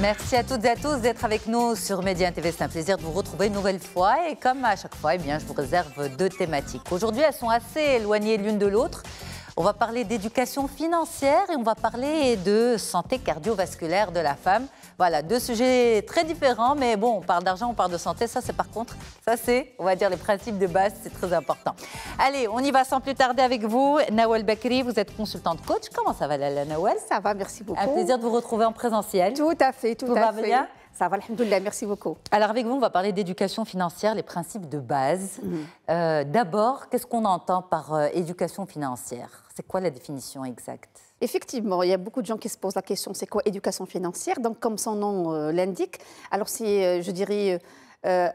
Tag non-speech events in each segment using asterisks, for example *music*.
Merci à toutes et à tous d'être avec nous sur Média TV. C'est un plaisir de vous retrouver une nouvelle fois. Et comme à chaque fois, eh bien, je vous réserve deux thématiques. Aujourd'hui, elles sont assez éloignées l'une de l'autre. On va parler d'éducation financière et on va parler de santé cardiovasculaire de la femme. Voilà, deux sujets très différents, mais bon, on parle d'argent, on parle de santé, ça c'est par contre, ça c'est, on va dire, les principes de base, c'est très important. Allez, on y va sans plus tarder avec vous. Nawel Bakri, vous êtes consultante coach. Comment ça va, la Nawel Ça va, merci beaucoup. Un plaisir de vous retrouver en présentiel. Tout à fait, tout, à va Bien ça va, alhamdoulilah, merci beaucoup. Alors avec vous, on va parler d'éducation financière, les principes de base. Mhm. Euh, d'abord, qu'est-ce qu'on entend par euh, éducation financière C'est quoi la définition exacte Effectivement, il y a beaucoup de gens qui se posent la question, c'est quoi éducation financière Donc comme son nom euh, l'indique, alors c'est, je dirais...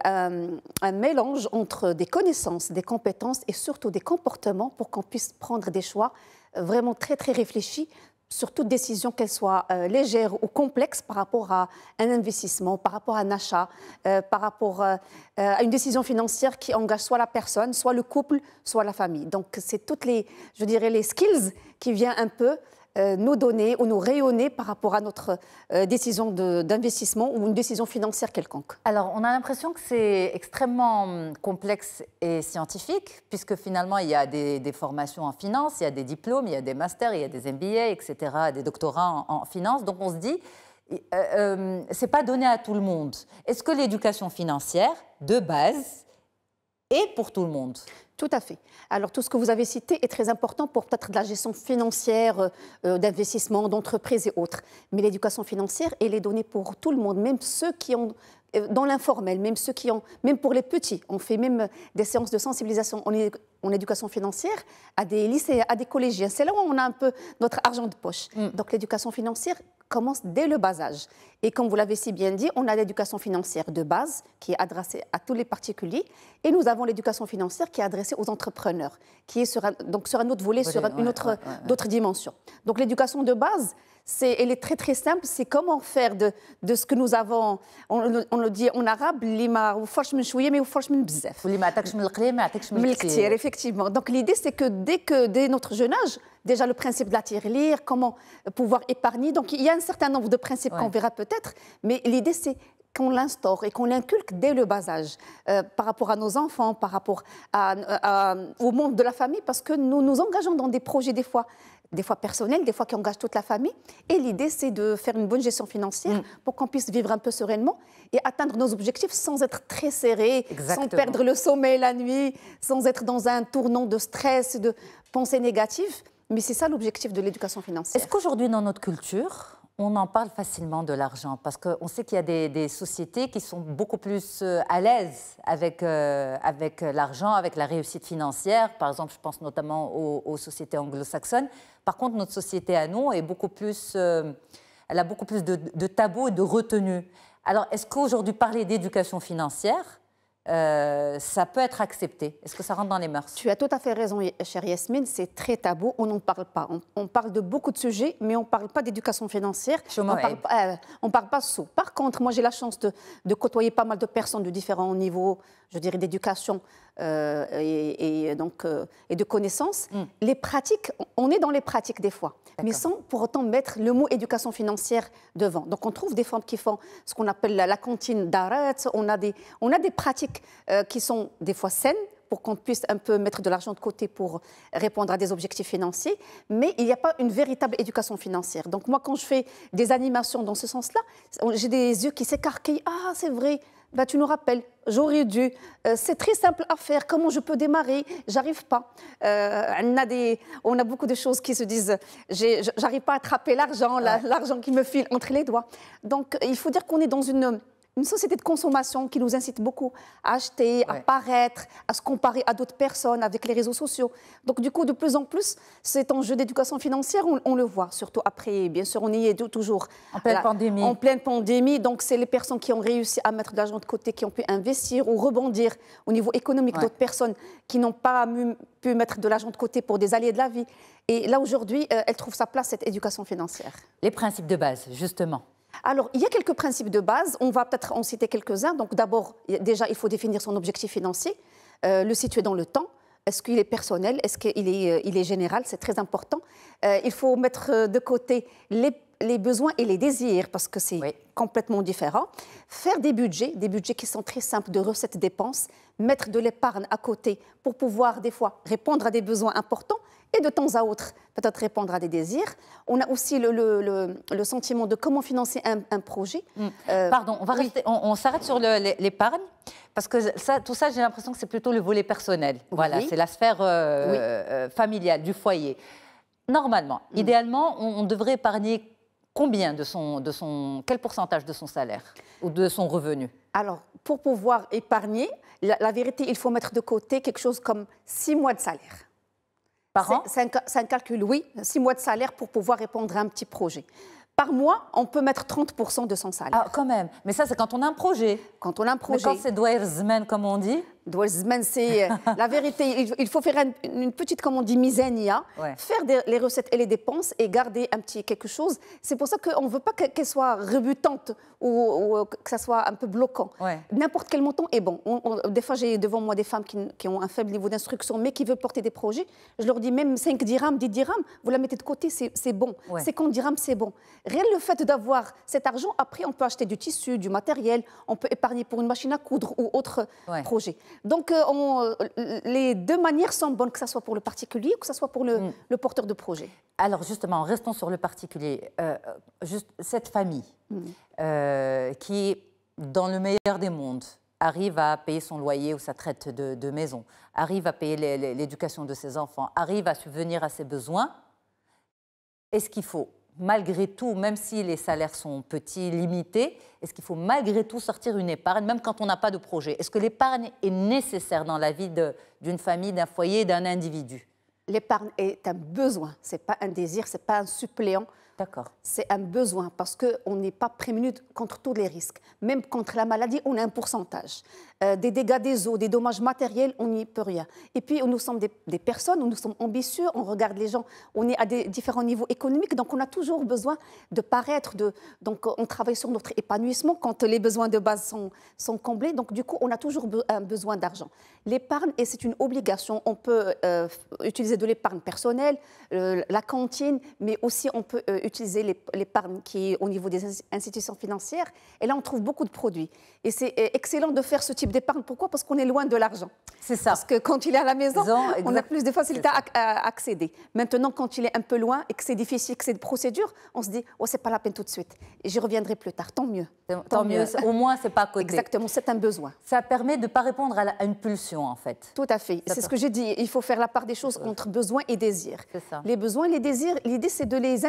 un, un, mélange entre des connaissances, des compétences et surtout des comportements pour qu'on puisse prendre des choix vraiment très très réfléchis sur toute décision, qu'elle soit euh, légère ou complexe par rapport à un investissement, par rapport à un achat, euh, par rapport euh, à une décision financière qui engage soit la personne, soit le couple, soit la famille. Donc c'est toutes les, je dirais, les skills qui viennent un peu euh, nos données ou nous rayonner par rapport à notre euh, décision d'investissement ou une décision financière quelconque Alors, on a l'impression que c'est extrêmement hum, complexe et scientifique, puisque finalement, il y a des, formations en finance, il y a des diplômes, il y a des masters, il y a des MBA, etc., des doctorats en, finance. Donc, on se dit, ce euh, euh pas donné à tout le monde. Est-ce que l'éducation financière, de base, et pour tout le monde. Tout à fait. Alors tout ce que vous avez cité est très important pour peut-être de la gestion financière, euh, euh, d'investissement, d'entreprise et autres. Mais l'éducation financière, elle est donnée pour tout le monde, même ceux qui ont euh, dans l'informel, même ceux qui ont, même pour les petits, on fait même des séances de sensibilisation en, éducation financière à des lycées, à des collégiens. C'est là où on a un peu notre argent de poche. Mm. Donc l'éducation financière, commence dès le bas âge. Et comme vous l'avez si bien dit, on a l'éducation financière de base qui est adressée à tous les particuliers et nous avons l'éducation financière qui est adressée aux entrepreneurs, qui est sur un, donc sur un autre volet, sur une autre, d'autres dimensions. Donc l'éducation de base, c'est, elle est très très simple, c'est comment faire de, de ce que nous avons, on, le dit en arabe, lima mais effectivement. Donc l'idée c'est que dès que dès notre jeune âge, déjà le principe de la tirelire, comment pouvoir épargner. Donc il y a certain nombre de principes qu'on verra peut-être, mais l'idée, c'est qu'on l'instaure et qu'on l'inculque dès le bas âge, euh, par rapport à nos enfants, par rapport à, au monde de la famille, parce que nous nous engageons dans des projets des fois des fois personnels, des fois qui engagent toute la famille. Et l'idée, c'est de faire une bonne gestion financière mm. pour qu'on puisse vivre un peu sereinement et atteindre nos objectifs sans être très serré, sans perdre le sommeil la nuit, sans être dans un tournant de stress, de pensées négatives. Mais c'est ça l'objectif de l'éducation financière. Est-ce qu'aujourd'hui, dans notre culture, on en parle facilement de l'argent parce qu'on sait qu'il y a des, sociétés qui sont beaucoup plus euh, à l'aise avec, euh, avec l'argent, avec la réussite financière. Par exemple, je pense notamment aux, sociétés anglo-saxonnes. Par contre, notre société à nous est beaucoup plus, euh, elle a beaucoup plus de, tabous et de retenues. Alors, est-ce qu'aujourd'hui, parler d'éducation financière, euh, ça peut être accepté Est-ce que ça rentre dans les mœurs Tu as tout à fait raison, chère Yasmine, c'est très tabou, on n'en parle pas. On, parle de beaucoup de sujets, mais on ne parle pas d'éducation financière, on ne parle, pas de euh, parle pas sous. Par contre, moi j'ai la chance de, de, côtoyer pas mal de personnes de différents niveaux, je dirais, d'éducation euh, et, euh, donc, euh, et de connaissances. Mm. Les pratiques, on est dans les pratiques des fois, mais sans pour autant mettre le mot éducation financière devant. Donc on trouve des femmes qui font ce qu'on appelle la, cantine d'arrêt, on, a des, on a des pratiques qui sont des fois saines, pour qu'on puisse un peu mettre de l'argent de côté pour répondre à des objectifs financiers, mais il n'y a pas une véritable éducation financière. Donc moi, quand je fais des animations dans ce sens-là, j'ai des yeux qui s'écarquillent. Ah, c'est vrai, bah, tu nous rappelles, j'aurais dû. Euh, c'est très simple à faire. Comment je peux démarrer J'arrive pas. Euh, on, a beaucoup de choses qui se disent j'arrive pas à attraper l'argent, l'argent qui me file entre les doigts. Donc, il faut dire qu'on est dans une une société de consommation qui nous incite beaucoup à acheter, à paraître, à se comparer à d'autres personnes avec les réseaux sociaux. Donc du coup, de plus en plus, cet enjeu d'éducation financière, on, le voit, surtout après, bien sûr, on y est toujours. En pleine pandémie. En pleine pandémie, donc c'est les personnes qui ont réussi à mettre de l'argent de côté, qui ont pu investir ou rebondir au niveau économique, d'autres personnes qui n'ont pas pu mettre de l'argent de côté pour des alliés de la vie. Et là, aujourd'hui, euh, elle trouve sa place, cette éducation financière. Les principes de base, justement. Alors, il y a quelques principes de base. On va peut-être en citer quelques-uns. Donc, d'abord, déjà, il faut définir son objectif financier, euh, le situer dans le temps. Est-ce qu'il est personnel Est-ce qu'il est, euh, général C'est très important. Euh, il faut mettre de côté les, besoins et les désirs parce que c'est complètement différent. Faire des budgets, des budgets qui sont très simples de recettes-dépenses, mettre de l'épargne à côté pour pouvoir des fois répondre à des besoins importants et de temps à autre peut-être répondre à des désirs. On a aussi le, le, le, sentiment de comment financer un, un projet. Mm. Euh, Pardon, on, va on, s'arrête sur l'épargne, parce que tout ça, j'ai l'impression que c'est plutôt le volet personnel. Voilà, c'est la sphère euh, euh, familiale, du foyer. Normalement, mm. idéalement, on, devrait épargner combien de son, de son, quel pourcentage de son salaire ou de son revenu Alors, pour pouvoir épargner, la, la vérité, il faut mettre de côté quelque chose comme six mois de salaire par an C'est un, calcul, oui, six mois de salaire pour pouvoir répondre à un petit projet. Par mois, on peut mettre 30% de son salaire. Ah, quand même. Mais ça, c'est quand on a un projet. Quand on a un projet. Mais quand c'est comme on dit c'est euh, *laughs* la vérité. Il faut faire une petite, comme on dit, en hein. faire les recettes et les dépenses et garder un petit quelque chose. C'est pour ça qu'on ne veut pas qu'elle soit rebutante ou, euh, que ça soit un peu bloquant. N'importe quel montant est bon. des fois, j'ai devant moi des femmes qui, ont un faible niveau d'instruction, mais qui veulent porter des projets. Je leur dis même 5 dirhams, 10 dirhams, vous la mettez de côté, c'est bon. Ouais. 50 dirhams, c'est bon. Rien le fait d'avoir cet argent, après, on peut acheter du tissu, du matériel, on peut épargner pour une machine à coudre ou autre projet. Donc, euh, euh, les deux manières sont bonnes, que ce soit pour le particulier ou que ce soit pour mm. le, porteur de projet. Alors, justement, restons sur le particulier. Euh, cette famille mm. qui, dans le meilleur des mondes, arrive à payer son loyer ou sa traite de maison, arrive à payer l'éducation de ses enfants, arrive à subvenir à ses besoins, est-ce qu'il faut malgré tout, même si les salaires sont petits, limités, est-ce qu'il faut malgré tout sortir une épargne, même quand on n'a pas de projet Est-ce que l'épargne est nécessaire dans la vie d'une famille, d'un foyer, d'un individu L'épargne est un besoin, ce n'est pas un désir, ce n'est pas un suppléant c'est un besoin parce qu'on n'est pas prévenu contre tous les risques. Même contre la maladie, on a un pourcentage. Euh, des dégâts des eaux, des dommages matériels, on n'y peut rien. Et puis, nous sommes des, personnes, nous sommes ambitieux, on regarde les gens, on est à des différents niveaux économiques, donc on a toujours besoin de paraître. De, donc, on travaille sur notre épanouissement quand les besoins de base sont, sont comblés. Donc, du coup, on a toujours un besoin d'argent. L'épargne, et c'est une obligation, on peut euh, utiliser de l'épargne personnelle, euh, la cantine, mais aussi on peut utiliser utiliser l'épargne qui est au niveau des institutions financières. Et là, on trouve beaucoup de produits. Et c'est excellent de faire ce type d'épargne. Pourquoi Parce qu'on est loin de l'argent. C'est ça. Parce que quand il est à la maison, on a plus de facilité à, accéder. Maintenant, quand il est un peu loin et que c'est difficile, que c'est de procédure, on se dit, oh, c'est pas la peine tout de suite. J'y reviendrai plus tard. Tant mieux. Tant, mieux. Au moins, c'est pas codé. Exactement, c'est un besoin. Ça permet de ne pas répondre à, une pulsion, en fait. Tout à fait. C'est ce que j'ai dit. Il faut faire la part des choses euh, entre besoin et désirs. Les besoins, les désirs, l'idée, c'est de les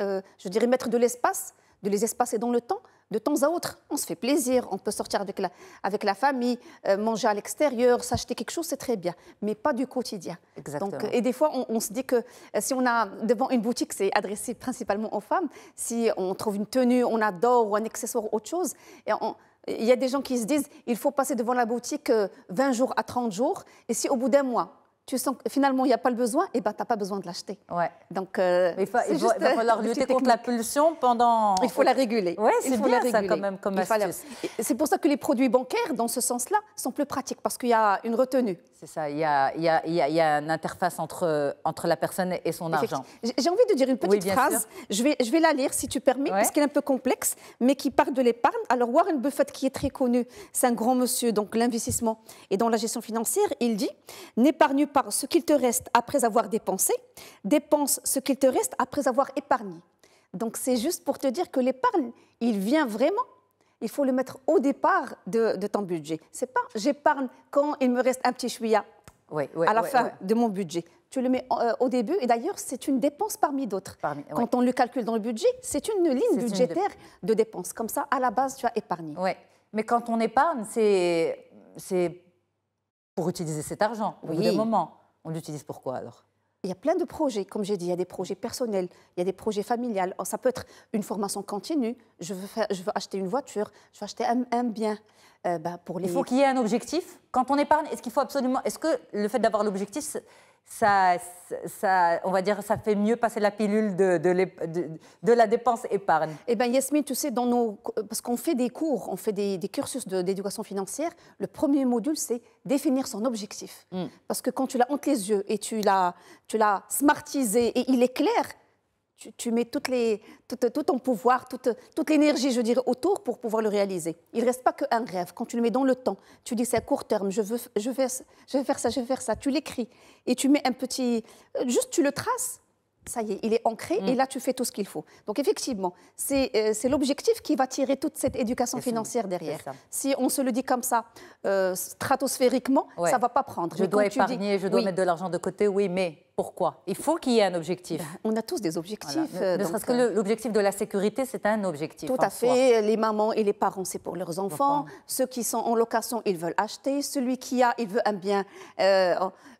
euh, je dirais, mettre de l'espace, de les espacer dans le temps, de temps à autre. On se fait plaisir, on peut sortir avec la, avec la famille, euh, manger à l'extérieur, s'acheter quelque chose, c'est très bien, mais pas du quotidien. et des fois, on, se dit que euh, si on a devant une boutique, c'est adressé principalement aux femmes, si on trouve une tenue, on adore, ou un accessoire, ou autre chose, il y a des gens qui se disent il faut passer devant la boutique 20 jours à 30 jours, et si au bout d'un mois, tu sens que finalement, il n'y a pas le besoin, et eh bien tu n'as pas besoin de l'acheter. Ouais. Donc, euh, il, va falloir euh, lutter contre la pulsion pendant... Il faut la réguler. c'est ça quand même comme astuce. C'est pour ça que les produits bancaires, dans ce sens-là, sont plus pratiques, parce qu'il y a une retenue. C'est ça, il y a, il, y a, il y a une interface entre, entre la personne et son argent. J'ai envie de dire une petite phrase, je vais, je vais la lire si tu permets, parce qu'elle est un peu complexe, mais qui parle de l'épargne. Alors Warren Buffett, qui est très connu, c'est un grand monsieur, donc l'investissement et dans la gestion financière, il dit « N'épargne par ce qu'il te reste après avoir dépensé, dépense ce qu'il te reste après avoir épargné. Donc c'est juste pour te dire que l'épargne, il vient vraiment. Il faut le mettre au départ de, ton budget. C'est pas j'épargne quand il me reste un petit chouïa à la fin de mon budget. Tu le mets euh, au début et d'ailleurs c'est une dépense parmi d'autres. Quand on le calcule dans le budget, c'est une ligne budgétaire de dépenses. Comme ça, à la base, tu as épargné. Ouais. Mais quand on épargne, c'est pour utiliser cet argent au oui. bout moment. On l'utilise pour quoi alors il y a plein de projets, comme j'ai dit, il y a des projets personnels, il y a des projets familiaux. Oh, ça peut être une formation continue. Je veux, acheter une voiture, je veux acheter un, bien. Euh, bah, pour les... Il faut qu'il y ait un objectif. Quand on épargne, est-ce qu'il faut absolument. Est-ce que le fait d'avoir l'objectif, ça, on va dire, ça fait mieux passer la pilule de, la dépense épargne. Eh bien, Yasmine, tu sais, dans nos, parce qu'on fait des cours, on fait des, cursus d'éducation financière, le premier module, c'est définir son objectif. Mm. Parce que quand tu l'as entre les yeux et tu l'as smartisé et il est clair, tu, mets tout, ton pouvoir, toute, l'énergie, je dirais, autour pour pouvoir le réaliser. Il ne reste pas qu'un rêve. Quand tu le mets dans le temps, tu dis c'est à court terme, je, veux, je, vais, faire ça, je vais faire ça. Tu l'écris et tu mets un petit... Euh, juste, tu le traces. Ça y est, il est ancré mm. et là, tu fais tout ce qu'il faut. Donc, effectivement, c'est euh, l'objectif qui va tirer toute cette éducation financière derrière. Si on se le dit comme ça, euh, stratosphériquement, ça ne va pas prendre. Je dois épargner, je dois mettre de l'argent de côté, oui, mais pourquoi Il faut qu'il y ait un objectif. Ben, on a tous des objectifs. Ne, euh, serait-ce que l'objectif de la sécurité, c'est un objectif. Tout à fait. Les mamans et les parents, c'est pour leurs enfants. Ceux qui sont en location, ils veulent acheter. Celui qui a, il veut un bien, euh,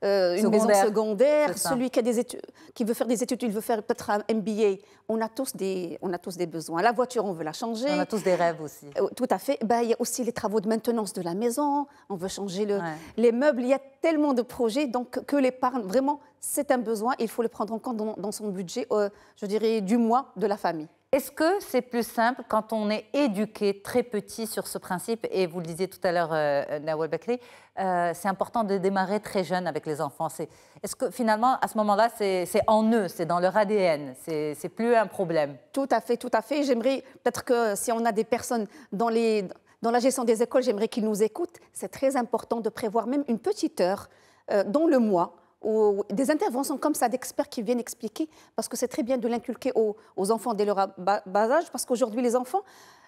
euh, une secondaire. maison secondaire. Celui qui, a des études, qui veut faire des études, il veut faire peut-être un MBA. On a, tous des, on a tous des besoins. La voiture, on veut la changer. On a tous des rêves aussi. Tout à fait. Ben, il y a aussi les travaux de maintenance de la maison. On veut changer le, les meubles. Il y a tellement de projets donc, que l'épargne, vraiment, c'est un besoin il faut le prendre en compte dans, son budget, euh, je dirais, du mois de la famille. Est-ce que c'est plus simple quand on est éduqué très petit sur ce principe Et vous le disiez tout à l'heure, euh, Nawal Bakri, euh, c'est important de démarrer très jeune avec les enfants. Est-ce que finalement, à ce moment-là, c'est en eux, c'est dans leur ADN, c'est plus un problème Tout à fait, tout à fait. J'aimerais peut-être que si on a des personnes dans les dans la gestion des écoles, j'aimerais qu'ils nous écoutent. C'est très important de prévoir même une petite heure dans le mois des interventions comme ça d'experts qui viennent expliquer, parce que c'est très bien de l'inculquer aux, enfants dès leur bas âge, parce qu'aujourd'hui les enfants,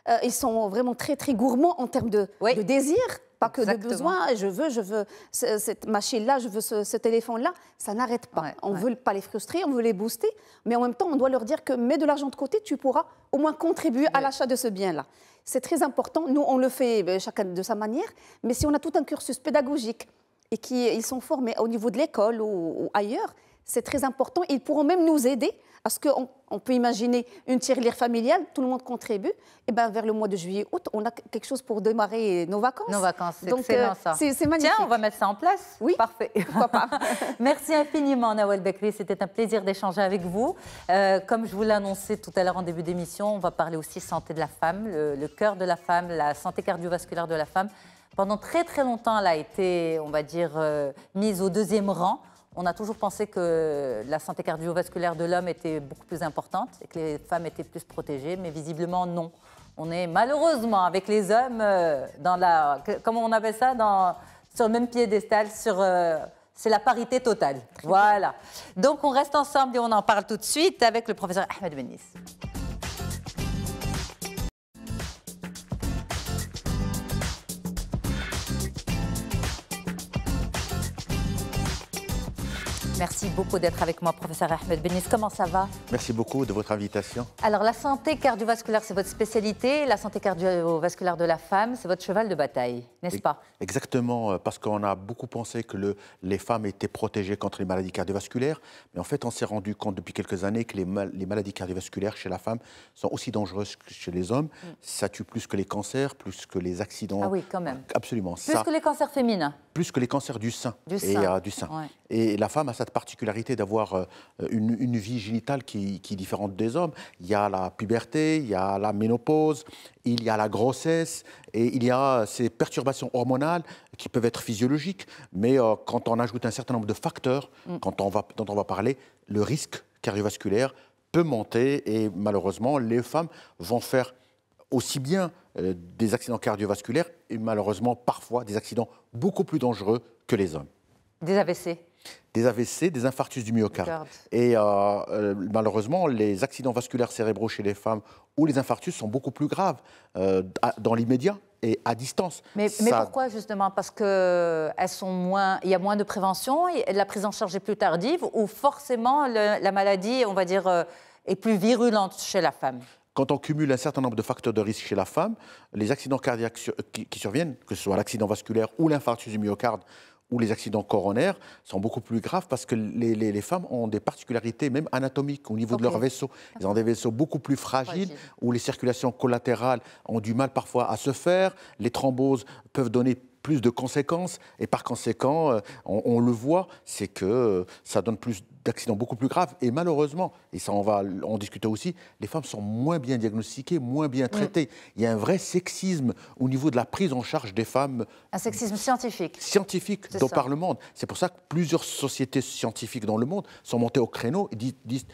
euh, ils sont vraiment très très gourmands en termes de, désir, pas que de besoin. Je veux, je veux cette machine-là, je veux ce, téléphone-là. Ça n'arrête pas. on ne veut pas les frustrer, on veut les booster, mais en même temps, on doit leur dire que mets de l'argent de côté, tu pourras au moins contribuer à l'achat de ce bien-là. C'est très important. Nous, on le fait ben, chacun de sa manière, mais si on a tout un cursus pédagogique, et qui ils sont formés au niveau de l'école ou, ailleurs, c'est très important. Ils pourront même nous aider à ce qu'on on peut imaginer une tirelire familiale, tout le monde contribue. Et ben vers le mois de juillet, août, on a quelque chose pour démarrer nos vacances. Nos vacances, c'est euh, excellent ça. C'est magnifique. Tiens, on va mettre ça en place. Oui. Parfait. *laughs* Pourquoi pas. *laughs* Merci infiniment, Nawal Bekri. C'était un plaisir d'échanger avec vous. Euh, comme je vous l'ai annoncé tout à l'heure en début d'émission, on va parler aussi santé de la femme, le cœur de la femme, la santé cardiovasculaire de la femme pendant très très longtemps, elle a été, on va dire, euh, mise au deuxième rang. On a toujours pensé que la santé cardiovasculaire de l'homme était beaucoup plus importante et que les femmes étaient plus protégées, mais visiblement non. On est malheureusement avec les hommes euh, dans la, on appelle ça, dans, sur le même piédestal, sur euh, c'est la parité totale. Voilà. Donc on reste ensemble et on en parle tout de suite avec le professeur Ahmed Benis. Merci beaucoup d'être avec moi, professeur Ahmed Benis. Comment ça va Merci beaucoup de votre invitation. Alors, la santé cardiovasculaire, c'est votre spécialité. La santé cardiovasculaire de la femme, c'est votre cheval de bataille, n'est-ce pas Exactement, euh, parce qu'on a beaucoup pensé que le, les femmes étaient protégées contre les maladies cardiovasculaires. Mais en fait, on s'est rendu compte depuis quelques années que les, les, maladies cardiovasculaires chez la femme sont aussi dangereuses que chez les hommes. Mm. Ça tue plus que les cancers, plus que les accidents. Ah oui, quand même. Absolument. Plus que les cancers féminins. Plus que les cancers du sein. Du sein. Euh, et la femme a sa cette particularité d'avoir euh, une, vie génitale qui, est différente des hommes. Il y a la puberté, il y a la ménopause, il y a la grossesse, et il y a euh, ces perturbations hormonales qui peuvent être physiologiques, mais euh, quand on ajoute un certain nombre de facteurs, mm. quand on va, dont on va parler, le risque cardiovasculaire peut monter, et malheureusement, les femmes vont faire aussi bien des accidents cardiovasculaires et malheureusement parfois des accidents beaucoup plus dangereux que les hommes. Des AVC des AVC, des infarctus du myocarde. Et euh, euh, malheureusement, les accidents vasculaires cérébraux chez les femmes ou les infarctus sont beaucoup plus graves euh, dans l'immédiat et à distance. Mais, pourquoi justement Parce que moins, il y a moins de prévention, la prise en charge est plus tardive ou forcément la maladie, on va dire, est plus virulente chez la femme quand on cumule un certain nombre de facteurs de risque chez la femme, les accidents cardiaques qui, qui surviennent, que ce soit l'accident vasculaire ou l'infarctus du myocarde, où les accidents coronaires sont beaucoup plus graves parce que les, femmes ont des particularités même anatomiques au niveau de leurs vaisseaux. Ah, Elles ont des vaisseaux beaucoup plus fragiles où les circulations collatérales ont du mal parfois à se faire. Les thromboses peuvent donner plus de conséquences et par conséquent, euh, on, on le voit, c'est que euh, ça donne plus d'accidents beaucoup plus graves. Et malheureusement, et ça on va en discuter aussi, les femmes sont moins bien diagnostiquées, moins bien traitées. Il y a un vrai sexisme au niveau de la prise en charge des femmes. Un sexisme scientifique. Scientifique dans par le monde. C'est pour ça que plusieurs sociétés scientifiques dans le monde sont montées au créneau et disent,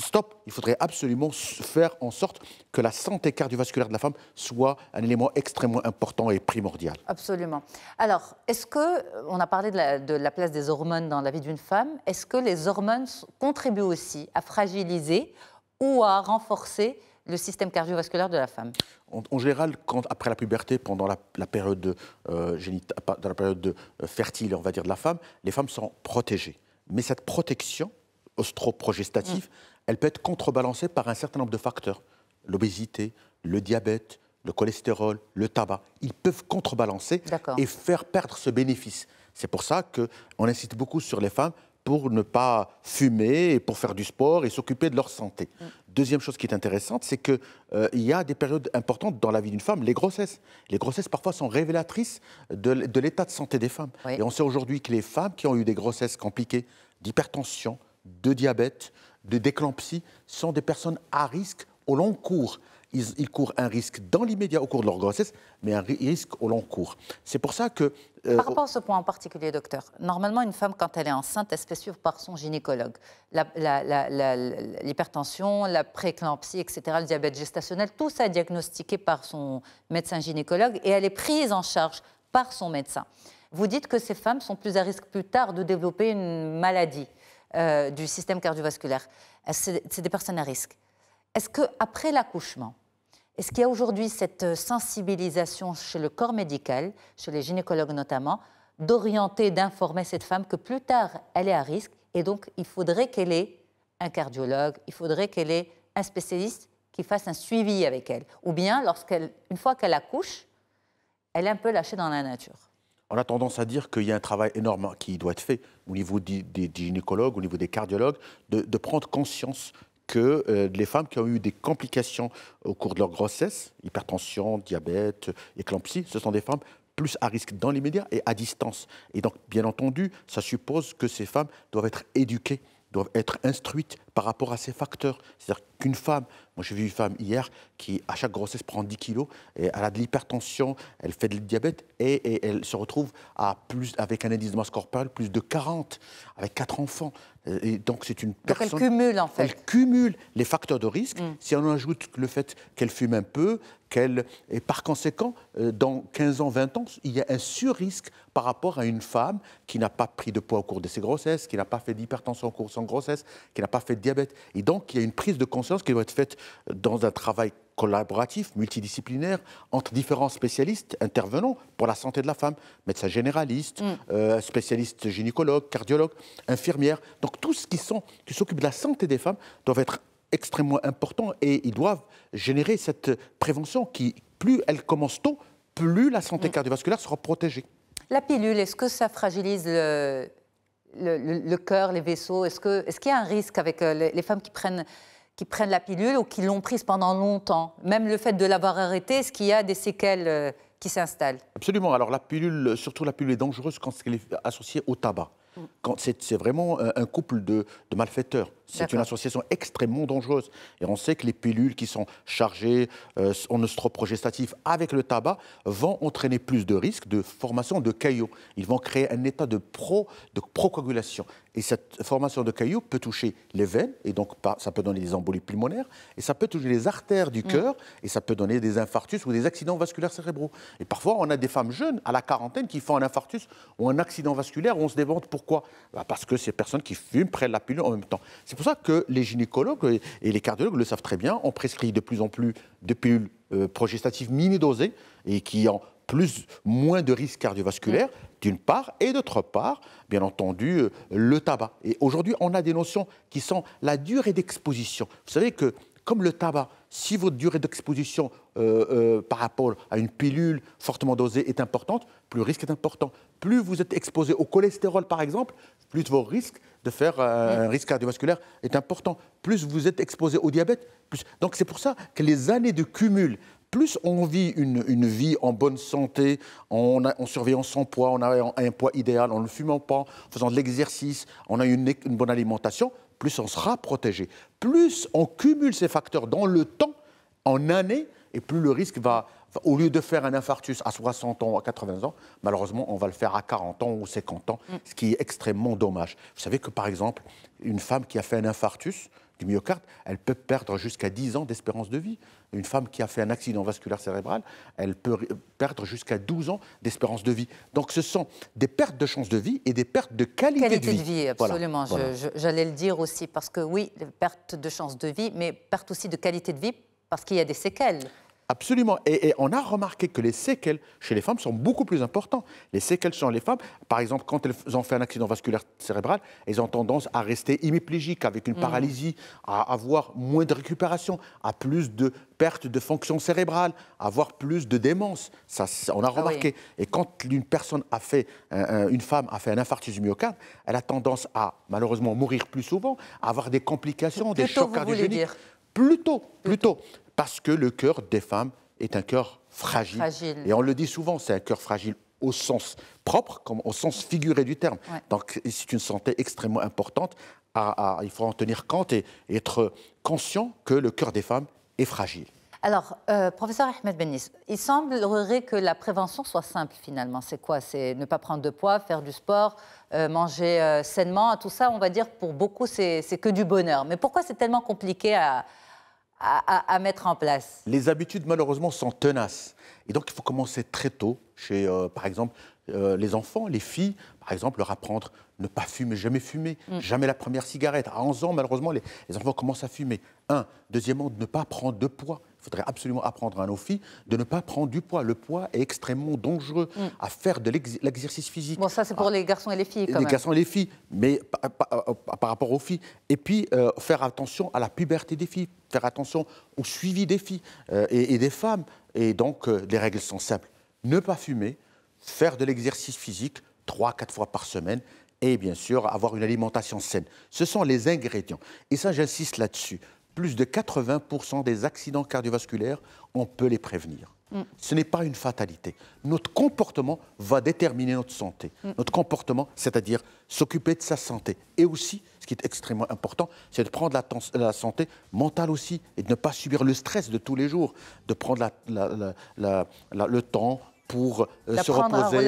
stop, il faudrait absolument faire en sorte que la santé cardiovasculaire de la femme soit un élément extrêmement important et primordial. Absolument. Alors, est-ce que, on a parlé de la, de la place des hormones dans la vie d'une femme, est-ce que les hormones hormones contribuent aussi à fragiliser ou à renforcer le système cardiovasculaire de la femme En, général, quand, après la puberté, pendant la, période, euh, la période de, euh, euh, fertile, on va dire, de la femme, les femmes sont protégées. Mais cette protection ostroprogestative, progestative mm. elle peut être contrebalancée par un certain nombre de facteurs. L'obésité, le diabète, le cholestérol, le tabac. Ils peuvent contrebalancer et faire perdre ce bénéfice. C'est pour ça qu'on insiste beaucoup sur les femmes pour ne pas fumer pour faire du sport et s'occuper de leur santé. Mm. Deuxième chose qui est intéressante, c'est qu'il euh, y a des périodes importantes dans la vie d'une femme, les grossesses. Les grossesses parfois sont révélatrices de, l'état de santé des femmes. Et on sait aujourd'hui que les femmes qui ont eu des grossesses compliquées, d'hypertension, de diabète, de d'éclampsie, sont des personnes à risque au long cours ils, courent un risque dans l'immédiat au cours de leur grossesse, mais un risque au long cours. C'est pour ça que... Euh, par rapport à ce point en particulier, docteur, normalement, une femme, quand elle est enceinte, elle se fait suivre par son gynécologue. L'hypertension, la, la, préclampsie, etc., le diabète gestationnel, tout ça est diagnostiqué par son médecin gynécologue et elle est prise en charge par son médecin. Vous dites que ces femmes sont plus à risque plus tard de développer une maladie euh, du système cardiovasculaire. C'est des personnes à risque. Est-ce qu'après l'accouchement, est-ce qu'il y a aujourd'hui cette sensibilisation chez le corps médical, chez les gynécologues notamment, d'orienter, d'informer cette femme que plus tard, elle est à risque et donc il faudrait qu'elle ait un cardiologue, il faudrait qu'elle ait un spécialiste qui fasse un suivi avec elle. Ou bien, lorsqu'elle, une fois qu'elle accouche, elle est un peu lâchée dans la nature. On a tendance à dire qu'il y a un travail énorme qui doit être fait au niveau des, gynécologues, au niveau des cardiologues, de prendre conscience que euh, les femmes qui ont eu des complications au cours de leur grossesse, hypertension, diabète, éclampsie, ce sont des femmes plus à risque dans les médias et à distance. Et donc, bien entendu, ça suppose que ces femmes doivent être éduquées, doivent être instruites par rapport à ces facteurs. C'est-à-dire qu'une femme, moi j'ai vu une femme hier qui à chaque grossesse prend 10 kilos, et elle a de l'hypertension, elle fait du diabète et, elle se retrouve à plus, avec un indice de masse corporelle plus de 40, avec 4 enfants. Et donc c'est une personne... elle cumule en fait. Elle cumule les facteurs de risque. Mm. Si on ajoute le fait qu'elle fume un peu, qu'elle... Et par conséquent, euh, dans 15 ans, 20 ans, il y a un sur-risque par rapport à une femme qui n'a pas pris de poids au cours de ses grossesses, qui n'a pas fait d'hypertension au cours de son grossesse, qui n'a pas fait diabète. Et donc, il y a une prise de conscience qui doit être faite dans un travail collaboratif, multidisciplinaire, entre différents spécialistes intervenants pour la santé de la femme, médecin généraliste mm. euh, spécialiste gynécologue spécialistes gynécologues, cardiologues, infirmières. Donc tous ceux qui s'occupent qui de la santé des femmes doivent être extrêmement importants et ils doivent générer cette prévention qui, plus elle commence tôt, plus la santé mm. cardiovasculaire sera protégée. La pilule, est-ce que ça fragilise le le, cœur, les vaisseaux Est-ce qu'il est y a un risque avec euh, les, femmes qui prennent qui prennent la pilule ou qui l'ont prise pendant longtemps. Même le fait de l'avoir arrêtée, est-ce qu'il y a des séquelles euh, qui s'installent Absolument. Alors la pilule, euh, surtout la pilule est dangereuse quand elle est associée au tabac. Mm. C'est vraiment un couple de malfaiteurs. C'est une association extrêmement dangereuse. Et on sait que les pilules qui sont chargées euh, en œstroprogestatif avec le tabac vont entraîner plus de risques de formation de caillots. Ils vont créer un état de, pro, de procoagulation. Et cette formation de caillots peut toucher les veines, et donc ça peut donner des embolies pulmonaires, et ça peut toucher les artères du mm. cœur, et ça peut donner des infarctus ou des accidents vasculaires cérébraux. Et parfois, on a des femmes jeunes, à la quarantaine, qui font un infarctus ou un accident vasculaire, on se demande pourquoi bah, Parce que ces personnes qui fument prennent la pilule en même temps. C'est pour ça que les gynécologues et les cardiologues le savent très bien, on prescrit de plus en plus de pilules euh, progestatives mini-dosées et qui ont plus, moins de risques cardiovasculaires, d'une part, et d'autre part, bien entendu, euh, le tabac. Et aujourd'hui, on a des notions qui sont la durée d'exposition. Vous savez que comme le tabac, si votre durée d'exposition euh, euh, par rapport à une pilule fortement dosée est importante, plus le risque est important. Plus vous êtes exposé au cholestérol, par exemple, plus vos risques de faire euh, un risque cardiovasculaire est important. Plus vous êtes exposé au diabète, plus. Donc c'est pour ça que les années de cumul plus on vit une, vie en bonne santé, en, surveillant son poids, en a un, poids idéal, en ne fumant pas, en faisant de l'exercice, on a une bonne alimentation, plus on sera protégé. Plus on cumule ces facteurs dans le temps, en années, et plus le risque va, au lieu de faire un infarctus à 60 ans ou à 80 ans, malheureusement, on va le faire à 40 ans ou 50 ans, mm. ce qui est extrêmement dommage. Vous savez que, par exemple, une femme qui a fait un infarctus, les myocarde, elle peut perdre jusqu'à 10 ans d'espérance de vie. Une femme qui a fait un accident vasculaire cérébral, elle peut perdre jusqu'à 12 ans d'espérance de vie. Donc ce sont des pertes de chance de vie et des pertes de qualité, de vie. Qualité de vie, absolument. J'allais le dire aussi, parce que oui, perte de chance de vie, mais perte aussi de qualité de vie parce qu'il y a des séquelles. Absolument. Et, on a remarqué que les séquelles chez les femmes sont beaucoup plus importantes. Les séquelles chez les femmes, par exemple, quand elles ont fait un accident vasculaire cérébral, elles ont tendance à rester hémiplégiques, avec une mm. paralysie, à avoir moins de récupération, à plus de perte de fonction cérébrale, à avoir plus de démence. Ça, on a ah remarqué. Et quand une personne a fait, une femme a fait un infarctus du myocarde, elle a tendance à, malheureusement, mourir plus souvent, à avoir des complications, des chocs cardiogéniques. Plutôt, plutôt parce que le cœur des femmes est un cœur fragile. Et on le dit souvent, c'est un cœur fragile au sens propre, comme au sens figuré du terme. Donc c'est une santé extrêmement importante. À, il faut en tenir compte et, être conscient que le cœur des femmes est fragile. Alors, euh, professeur Ahmed Benis, il semblerait que la prévention soit simple finalement. C'est quoi C'est ne pas prendre de poids, faire du sport, euh, manger euh, sainement. Tout ça, on va dire, pour beaucoup, c'est que du bonheur. Mais pourquoi c'est tellement compliqué à, à, mettre en place Les habitudes, malheureusement, sont tenaces. Et donc, il faut commencer très tôt, chez, euh, par exemple, euh, les enfants, les filles, par exemple, leur apprendre ne pas fumer, jamais fumer, mm. jamais la première cigarette. À 11 ans, malheureusement, les, les enfants commencent à fumer. Un. Deuxièmement, ne pas prendre de poids faudrait absolument apprendre à nos filles de ne pas prendre du poids. Le poids est extrêmement dangereux mm. à faire de l'exercice physique. Bon, ça, c'est pour ah. les garçons et les filles, quand Les garçons et les filles, mais euh, par, rapport aux filles. Et puis, euh, faire attention à la puberté des filles, faire attention au suivi des filles euh, et, des femmes. Et donc, les règles sont simples. Ne pas fumer, faire de l'exercice physique 3-4 fois par semaine, et bien sûr avoir une alimentation saine. Ce sont les ingrédients. Et ça, j'insiste là-dessus plus de 80% des accidents cardiovasculaires, on peut les prévenir. Mm. Ce n'est pas une fatalité. Notre comportement va déterminer notre santé. Mm. Notre comportement, c'est-à-dire s'occuper de sa santé. Et aussi, ce qui est extrêmement important, c'est de prendre la, santé mentale aussi et de ne pas subir le stress de tous les jours, de prendre le temps pour euh, se reposer,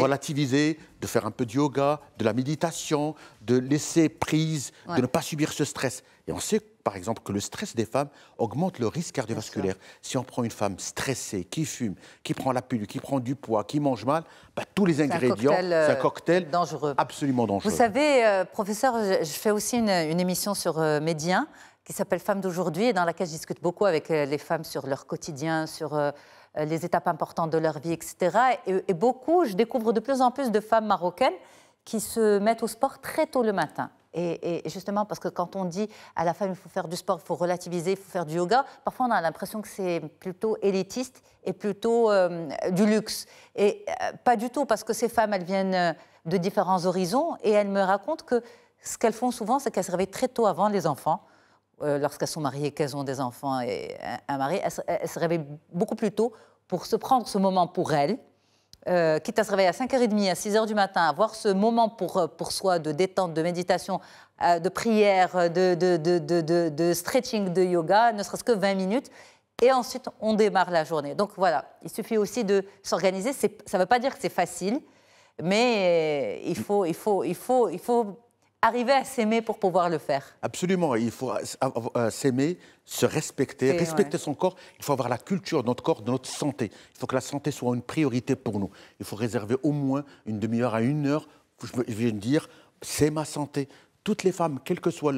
relativiser. de faire un peu de yoga, de la méditation, de laisser prise, de ne pas subir ce stress. Et on sait par exemple, que le stress des femmes augmente le risque cardiovasculaire. Si on prend une femme stressée, qui fume, qui prend la pilule, qui prend du poids, qui mange mal, bah, tous les ingrédients, c'est un, euh, cocktail, dangereux. absolument dangereux. Vous savez, euh, professeur, je fais aussi une, émission sur euh, qui s'appelle Femmes d'aujourd'hui dans laquelle je discute beaucoup avec euh, les femmes sur leur quotidien, sur les étapes importantes de leur vie, etc. Et, et beaucoup, je découvre de plus en plus de femmes marocaines qui se mettent au sport très tôt le matin. Et, justement, parce que quand on dit à la femme, il faut faire du sport, il faut relativiser, il faut faire du yoga, parfois on a l'impression que c'est plutôt élitiste et plutôt euh, du luxe. Et euh, pas du tout, parce que ces femmes, elles viennent euh, de différents horizons et elles me racontent que ce qu'elles font souvent, c'est qu'elles se réveillent très tôt avant les enfants. Lorsqu'elles sont mariées, qu'elles ont des enfants et un, mari, elles se réveillent beaucoup plus tôt pour se prendre ce moment pour elles euh, quitte à se réveiller à 5h30, à 6h du matin, avoir ce moment pour, euh, pour soi de détente, de méditation, euh, de prière, de, de, stretching, de yoga, ne serait-ce que 20 minutes. Et ensuite, on démarre la journée. Donc voilà, il suffit aussi de s'organiser. Ça ne veut pas dire que c'est facile, mais il faut, il, faut, il, faut, il faut arriver à s'aimer pour pouvoir le faire. Absolument, il faut s'aimer, se respecter, respecter son corps. Il faut avoir la culture de notre corps, de notre santé. Il faut que la santé soit une priorité pour nous. Il faut réserver au moins une demi-heure à une heure. Je viens de dire, c'est ma santé toutes les femmes, quelles que soient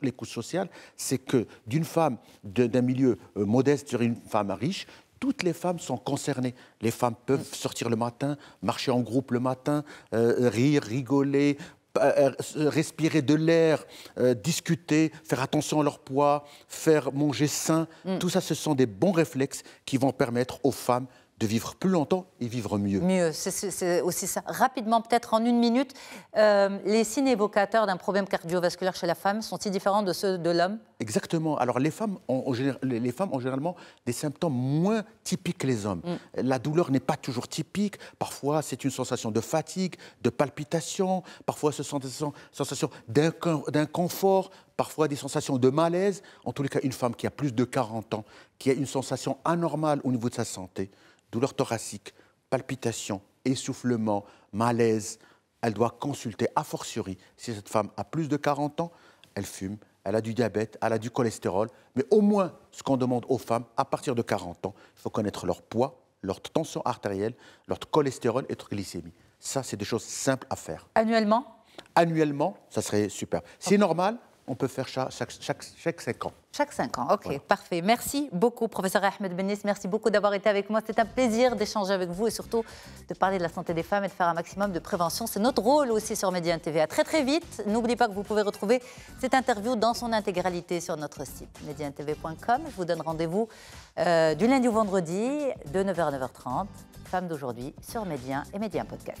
les couches sociales, c'est que d'une femme d'un milieu euh, modeste sur une femme riche, toutes les femmes sont concernées. Les femmes peuvent mm. sortir le matin, marcher en groupe le matin, euh, rire, rigoler, euh, euh, respirer de l'air, euh, discuter, faire attention à leur poids, faire manger sain, mm. tout ça, ce sont des bons réflexes qui vont permettre aux femmes de vivre plus longtemps et vivre mieux. Mieux, c'est aussi ça. Rapidement, peut-être en une minute, euh, les signes évocateurs d'un problème cardiovasculaire chez la femme sont ils différents de ceux de l'homme Exactement. Alors les femmes, ont, les femmes généralement des symptômes moins typiques que les hommes. Mm. La douleur n'est pas toujours typique. Parfois, c'est une sensation de fatigue, de palpitation. Parfois, ce sont des sensations d'inconfort parfois des sensations de malaise. En tous les cas, une femme qui a plus de 40 ans, qui a une sensation anormale au niveau de sa santé, douleur thoracique, palpitations, essoufflement, malaise, elle doit consulter, a fortiori, si cette femme a plus de 40 ans, elle fume, elle a du diabète, elle a du cholestérol, mais au moins ce qu'on demande aux femmes à partir de 40 ans, il faut connaître leur poids, leur tension artérielle, leur cholestérol et leur glycémie. Ça, c'est des choses simples à faire. Annuellement Annuellement, ça serait super. C'est normal, on peut faire ça chaque, chaque, chaque, ans. Chaque 5 ans, ok, parfait. Merci beaucoup, professeur Ahmed Benis. Merci beaucoup d'avoir été avec moi. C'était un plaisir d'échanger avec vous et surtout de parler de la santé des femmes et de faire un maximum de prévention. C'est notre rôle aussi sur Média TV. À très très vite. N'oubliez pas que vous pouvez retrouver cette interview dans son intégralité sur notre site mediantv.com. Je vous donne rendez-vous euh, du lundi au vendredi de 9h à 9h30. Femmes d'aujourd'hui sur Média et Média Podcast.